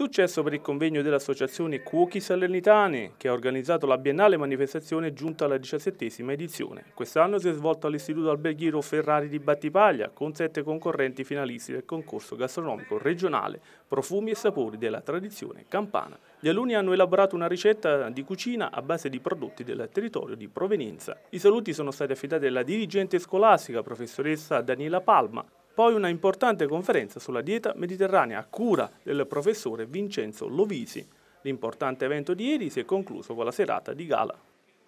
Successo per il convegno dell'Associazione Cuochi Salernitani, che ha organizzato la biennale manifestazione giunta alla diciassettesima edizione. Quest'anno si è svolto all'Istituto Alberghiero Ferrari di Battipaglia, con sette concorrenti finalisti del concorso gastronomico regionale Profumi e sapori della tradizione campana. Gli alunni hanno elaborato una ricetta di cucina a base di prodotti del territorio di provenienza. I saluti sono stati affidati alla dirigente scolastica, professoressa Daniela Palma, poi una importante conferenza sulla dieta mediterranea a cura del professore Vincenzo Lovisi. L'importante evento di ieri si è concluso con la serata di gala.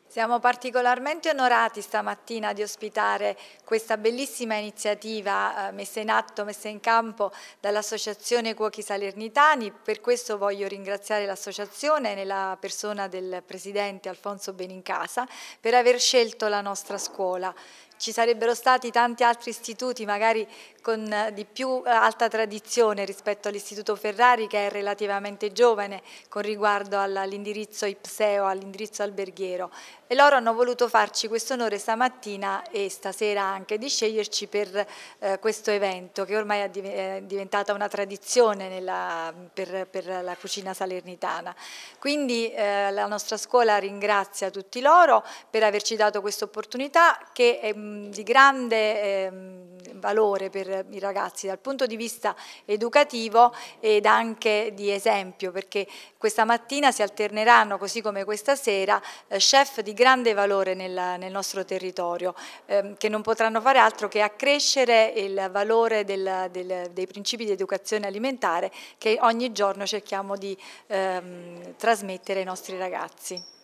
Siamo particolarmente onorati stamattina di ospitare questa bellissima iniziativa eh, messa in atto, messa in campo dall'Associazione Cuochi Salernitani. Per questo voglio ringraziare l'Associazione nella persona del Presidente Alfonso Benincasa per aver scelto la nostra scuola ci sarebbero stati tanti altri istituti magari con eh, di più eh, alta tradizione rispetto all'istituto Ferrari che è relativamente giovane con riguardo all'indirizzo IPSEO, all'indirizzo alberghiero e loro hanno voluto farci questo onore stamattina e stasera anche di sceglierci per eh, questo evento che ormai è diventata una tradizione nella, per, per, la cucina salernitana. Quindi eh, la nostra scuola ringrazia tutti loro per averci dato questa opportunità che è mm, di, grande ehm, valore per i ragazzi dal punto di vista educativo ed anche di esempio perché questa mattina si alterneranno così come questa sera eh, chef di grande valore nel, nel nostro territorio ehm, che non potranno fare altro che accrescere il valore del, del, dei principi di educazione alimentare che ogni giorno cerchiamo di ehm, trasmettere ai nostri ragazzi.